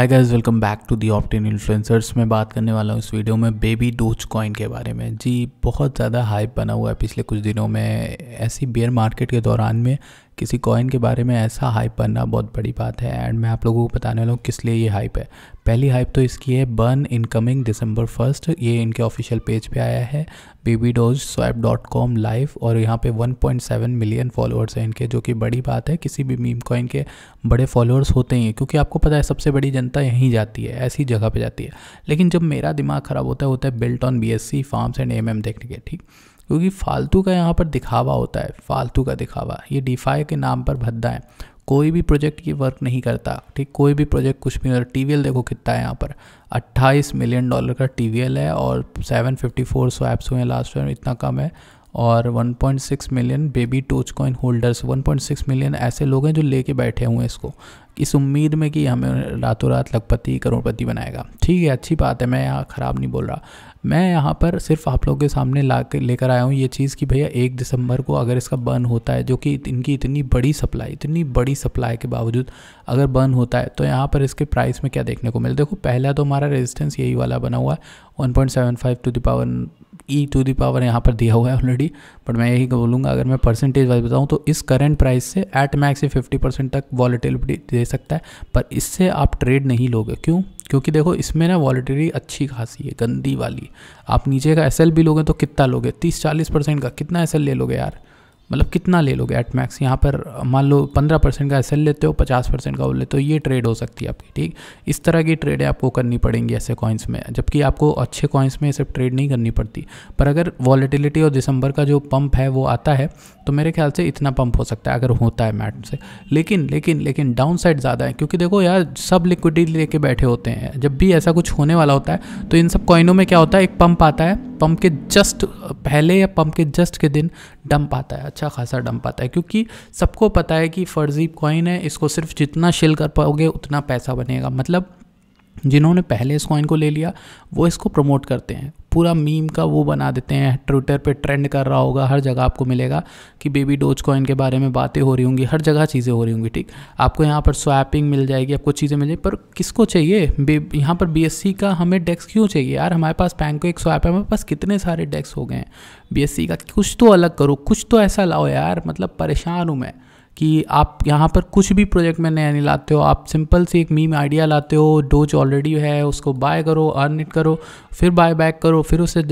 hi guys welcome back to the ऑप्टिन influencers मैं बात करने वाला हूँ इस वीडियो में बेबी डोज कॉइन के बारे में जी बहुत ज़्यादा हाइप बना हुआ है पिछले कुछ दिनों में ऐसी बेयर मार्केट के दौरान में किसी कॉइन के बारे में ऐसा हाइप बनना बहुत बड़ी बात है एंड मैं आप लोगों को बताने वाला हूँ किस लिए ये हाइप है पहली हाइप तो इसकी है बर्न इनकमिंग दिसंबर फर्स्ट ये इनके ऑफिशियल पेज पे आया है baby doge swap dot com live और यहाँ पे 1.7 मिलियन फॉलोअर्स हैं इनके जो कि बड़ी बात है किसी भी मीम कॉइन के बड़े फॉलोअर्स होते ही हैं क्योंकि आपको पता है सबसे बड़ी जनता यहीं जाती है ऐसी जगह पर जाती है लेकिन जब मेरा दिमाग ख़राब होता है होता है built on B S C farms and M देखने के ठीक क्योंकि फालतू का यहाँ पर दिखावा होता है फालतू का दिखावा ये डिफाई के नाम पर भद्दा है कोई भी प्रोजेक्ट ये वर्क नहीं करता ठीक कोई भी प्रोजेक्ट कुछ भी नहीं टी देखो कितना है यहाँ पर 28 मिलियन डॉलर का टी है और 754 फोर स्वैप्स हुए हैं लास्ट ईयर इतना कम है और 1.6 million baby doge coin holders 1.6 million ऐसे लोग हैं जो लेके बैठे हुए हैं इसको इस उम्मीद में कि हमें रातों रात लखपति करोड़पति बनाएगा ठीक है अच्छी बात है मैं यहाँ ख़राब नहीं बोल रहा मैं यहाँ पर सिर्फ आप लोगों के सामने ला लेकर आया हूँ ये चीज़ कि भैया एक दिसंबर को अगर इसका बर्न होता है जो कि इनकी इतनी बड़ी सप्लाई इतनी बड़ी सप्लाई के बावजूद अगर बर्न होता है तो यहाँ पर इसके प्राइस में क्या देखने को मिले देखो पहला तो हमारा रेजिस्टेंस यही वाला बना हुआ है one point seven five two e to the power यहाँ पर दिया हुआ है ऑलरेडी बट मैं यही बोलूँगा अगर मैं परसेंटेज वाइज बताऊँ तो इस करंट प्राइस से एट मैक्स फिफ्टी परसेंट तक वॉलीटिलिटी दे सकता है पर इससे आप ट्रेड नहीं लोगे क्यों क्योंकि देखो इसमें ना वॉलीटिलिटी अच्छी खासी है गंदी वाली आप नीचे का एस भी लोगे तो कितना लोगे तीस चालीस परसेंट का कितना एस ले लोगे यार मतलब कितना ले लोगे एट मैक्स यहाँ पर मान लो पंद्रह परसेंट का एस लेते हो पचास परसेंट का वो लेते हो ये ट्रेड हो सकती है आपकी ठीक इस तरह की ट्रेडें आपको करनी पड़ेंगी ऐसे कॉइन्स में जबकि आपको अच्छे कॉइन्स में सिर्फ ट्रेड नहीं करनी पड़ती पर अगर वॉलीटिलिटी और दिसंबर का जो पंप है वो आता है तो मेरे ख्याल से इतना पंप हो सकता है अगर होता है मैट से लेकिन लेकिन लेकिन डाउन साइड ज़्यादा है क्योंकि देखो यार सब लिक्विडिटी लेके बैठे होते हैं जब भी ऐसा कुछ होने वाला होता है तो इन सब कॉइनों में क्या होता है एक पंप आता है पंप के जस्ट पहले या पंप के जस्ट के दिन डंप आता है अच्छा खासा डंप आता है क्योंकि सबको पता है कि फर्जी कॉइन है इसको सिर्फ जितना शिल कर पाओगे उतना पैसा बनेगा मतलब जिन्होंने पहले इस कॉइन को ले लिया वो इसको प्रमोट करते हैं पूरा मीम का वो बना देते हैं ट्विटर पे ट्रेंड कर रहा होगा हर जगह आपको मिलेगा कि बेबी डोज कॉइन के बारे में बातें हो रही होंगी हर जगह चीज़ें हो रही होंगी ठीक आपको यहाँ पर स्वैपिंग मिल जाएगी आपको चीज़ें मिल जाएगी पर किसको चाहिए यहाँ पर बी का हमें डेस्क क्यों चाहिए यार हमारे पास बैंक एक स्वैप है हमारे पास कितने सारे डेस्क हो गए हैं बी का कुछ तो अलग करो कुछ तो ऐसा लाओ यार मतलब परेशान हूँ मैं कि आप यहाँ पर कुछ भी प्रोजेक्ट में नया नहीं लाते हो आप सिंपल से एक मीम आइडिया लाते हो डोज ऑलरेडी है उसको बाय करो अर्न इट करो फिर बाय बैक करो फिर उसे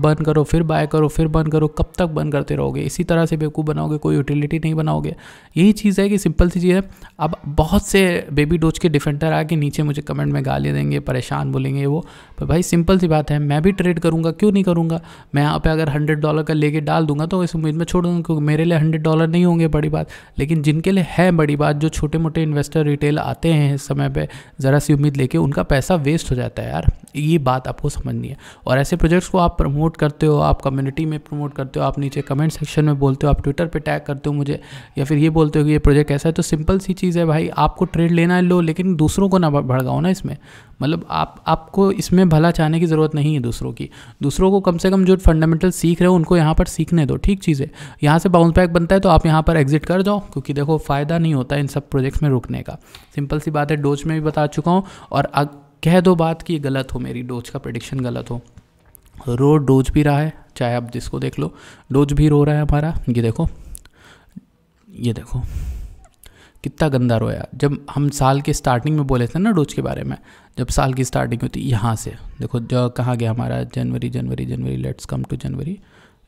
बर्न करो फिर बाय करो फिर बर्न करो कब तक बर्न करते रहोगे इसी तरह से बेवकूफ़ बनाओगे कोई यूटिलिटी नहीं बनाओगे यही चीज़ है कि सिंपल सी चीज़ है अब बहुत से बेबी डोज के डिफेंडर आके नीचे मुझे कमेंट में गाली देंगे परेशान बोलेंगे वो पर भाई सिंपल सी बात है मैं भी ट्रेड करूँगा क्यों नहीं करूँगा मैं यहाँ पर अगर हंड्रेड डॉलर का लेके डाल दूंगा तो इस उम्मीद में छोड़ दूँगा क्योंकि मेरे लिए हंड्रेड डॉलर नहीं होंगे बड़ी बात लेकिन लेकिन जिनके लिए है बड़ी बात जो छोटे मोटे इन्वेस्टर रिटेल आते हैं इस समय पर ज़रा सी उम्मीद लेके उनका पैसा वेस्ट हो जाता है यार ये बात आपको समझनी है और ऐसे प्रोजेक्ट्स को आप प्रमोट करते हो आप कम्युनिटी में प्रमोट करते हो आप नीचे कमेंट सेक्शन में बोलते हो आप ट्विटर पर टैग करते हो मुझे या फिर ये बोलते हो कि ये प्रोजेक्ट ऐसा है तो सिंपल सी चीज़ है भाई आपको ट्रेड लेना है लो लेकिन दूसरों को ना भड़काओ ना इसमें मतलब आप आपको इसमें भला चाहने की ज़रूरत नहीं है दूसरों की दूसरों को कम से कम जो फंडामेंटल सीख रहे हो उनको यहाँ पर सीखने दो ठीक चीज़ है यहाँ से बाउंस बैक बनता है तो आप यहाँ पर एग्जिट कर जाओ क्योंकि देखो फ़ायदा नहीं होता इन सब प्रोजेक्ट्स में रुकने का सिंपल सी बात है डोज में भी बता चुका हूँ और अग, कह दो बात कि गलत हो मेरी डोज का प्रडिक्शन गलत हो रो डोज भी रहा है चाहे आप जिसको देख लो डोज भी रो रहा है हमारा ये देखो ये देखो कितना गंदा रोया जब हम साल के स्टार्टिंग में बोले थे ना डोज के बारे में जब साल की स्टार्टिंग होती यहाँ से देखो जो कहाँ गया हमारा जनवरी जनवरी जनवरी लेट्स कम टू जनवरी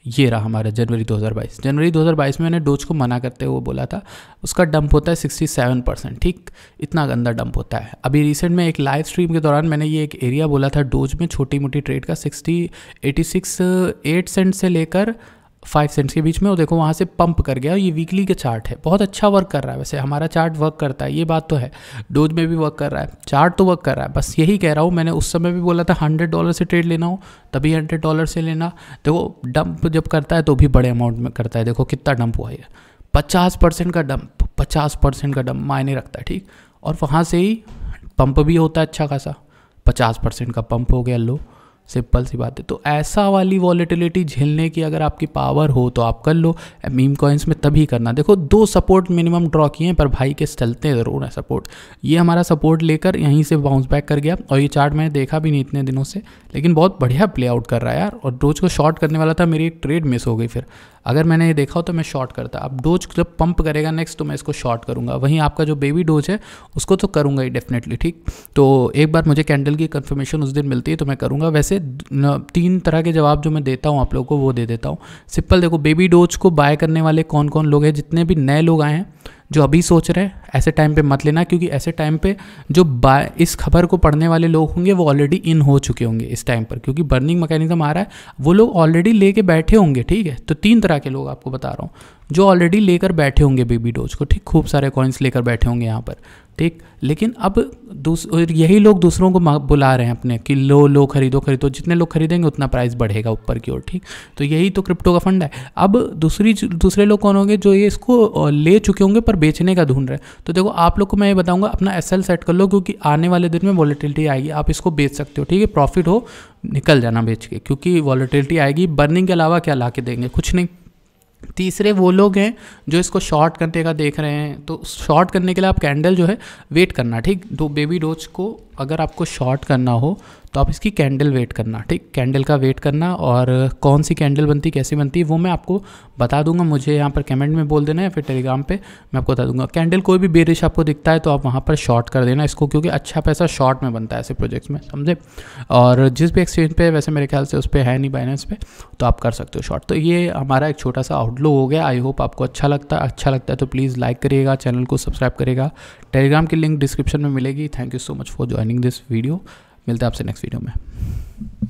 ये रहा हमारा जनवरी 2022 जनवरी 2022 में मैंने डोज को मना करते हुए बोला था उसका डंप होता है 67 परसेंट ठीक इतना गंदा डंप होता है अभी रिसेंट में एक लाइव स्ट्रीम के दौरान मैंने ये एक एरिया बोला था डोज में छोटी मोटी ट्रेड का 60 86 एट सेंट से लेकर फाइव सेंट्स के बीच में और देखो वहाँ से पंप कर गया ये वीकली का चार्ट है बहुत अच्छा वर्क कर रहा है वैसे हमारा चार्ट वर्क करता है ये बात तो है डोज में भी वर्क कर रहा है चार्ट तो वर्क कर रहा है बस यही कह रहा हूँ मैंने उस समय भी बोला था हंड्रेड डॉलर से ट्रेड लेना हो तभी हंड्रेड डॉलर से लेना देखो डंप जब करता है तो भी बड़े अमाउंट में करता है देखो कितना डंप हुआ है पचास परसेंट का डंप पचास परसेंट का डंप मायने रखता है ठीक और वहाँ से ही पंप भी होता है अच्छा खासा पचास परसेंट का पंप हो गया लो सिंपल सी बात है तो ऐसा वाली वॉलेटिलिटी झेलने की अगर आपकी पावर हो तो आप कर लो मीम कॉइन्स में तभी करना देखो दो सपोर्ट मिनिमम ड्रॉ किए हैं पर भाई के चलते हैं ज़रूर है सपोर्ट ये हमारा सपोर्ट लेकर यहीं से बाउंस बैक कर गया और ये चार्ट मैंने देखा भी नहीं इतने दिनों से लेकिन बहुत बढ़िया प्ले आउट कर रहा है यार और रोज को शॉर्ट करने वाला था मेरी एक ट्रेड मिस हो गई फिर अगर मैंने ये देखा हो तो मैं शॉर्ट करता अब डोज जब पंप करेगा नेक्स्ट तो मैं इसको शॉर्ट करूँगा वहीं आपका जो बेबी डोज है उसको तो करूँगा ही डेफिनेटली ठीक तो एक बार मुझे कैंडल की कन्फर्मेशन उस दिन मिलती है तो मैं करूँगा वैसे तीन तरह के जवाब जो मैं देता हूँ आप लोगों को वो दे देता हूँ सिंपल देखो बेबी डोज को बाय करने वाले कौन कौन लोग हैं जितने भी नए लोग आए हैं जो अभी सोच रहे हैं ऐसे टाइम पे मत लेना क्योंकि ऐसे टाइम पे जो इस खबर को पढ़ने वाले लोग होंगे वो ऑलरेडी इन हो चुके होंगे इस टाइम पर क्योंकि बर्निंग मैकेनिज्म आ रहा है वो लोग ऑलरेडी लेके बैठे होंगे ठीक है तो तीन तरह के लोग आपको बता रहा हूँ जो ऑलरेडी लेकर बैठे होंगे बेबी डोज को ठीक खूब सारे कॉइन्स लेकर बैठे होंगे यहाँ पर ठीक लेकिन अब दूस यही लोग दूसरों को बुला रहे हैं अपने कि लो लो खरीदो खरीदो जितने लोग खरीदेंगे उतना प्राइस बढ़ेगा ऊपर की ओर ठीक तो यही तो क्रिप्टो का फंड है अब दूसरी दूसरे लोग कौन होंगे जो ये इसको ले चुके होंगे पर बेचने का ढूंढ रहे हैं तो देखो आप लोग को मैं ये बताऊँगा अपना एस सेट कर लो क्योंकि आने वाले दिन में वॉलीटिलिटी आएगी आप इसको बेच सकते हो ठीक है प्रॉफिट हो निकल जाना बेच के क्योंकि वॉलीटिलिटी आएगी बर्निंग के अलावा क्या ला के देंगे कुछ नहीं तीसरे वो लोग हैं जो इसको शॉर्ट करने का देख रहे हैं तो शॉर्ट करने के लिए आप कैंडल जो है वेट करना ठीक दो बेबी डोज को अगर आपको शॉर्ट करना हो तो आप इसकी कैंडल वेट करना ठीक कैंडल का वेट करना और कौन सी कैंडल बनती कैसी बनती वो मैं आपको बता दूंगा मुझे यहाँ पर कमेंट में बोल देना या फिर टेलीग्राम पर मैं आपको बता दूंगा कैंडल कोई भी बेरिश आपको दिखता है तो आप वहाँ पर शॉर्ट कर देना इसको क्योंकि अच्छा पैसा शॉर्ट में बनता है ऐसे प्रोजेक्ट्स में समझे और जिस भी एक्सचेंज पर वैसे मेरे ख्याल से उस पर है नहीं बाइनेंस पे तो आप कर सकते हो शॉर्ट तो ये हमारा एक छोटा सा आउटलुक हो गया आई होप आपको अच्छा लगता है अच्छा लगता है तो प्लीज़ लाइक करिएगा चैनल को सब्सक्राइब करेगा टेलीग्राम की लिंक डिस्क्रिप्शन में मिलेगी thank you so much for joining this video मिलते हैं आपसे नेक्स्ट वीडियो में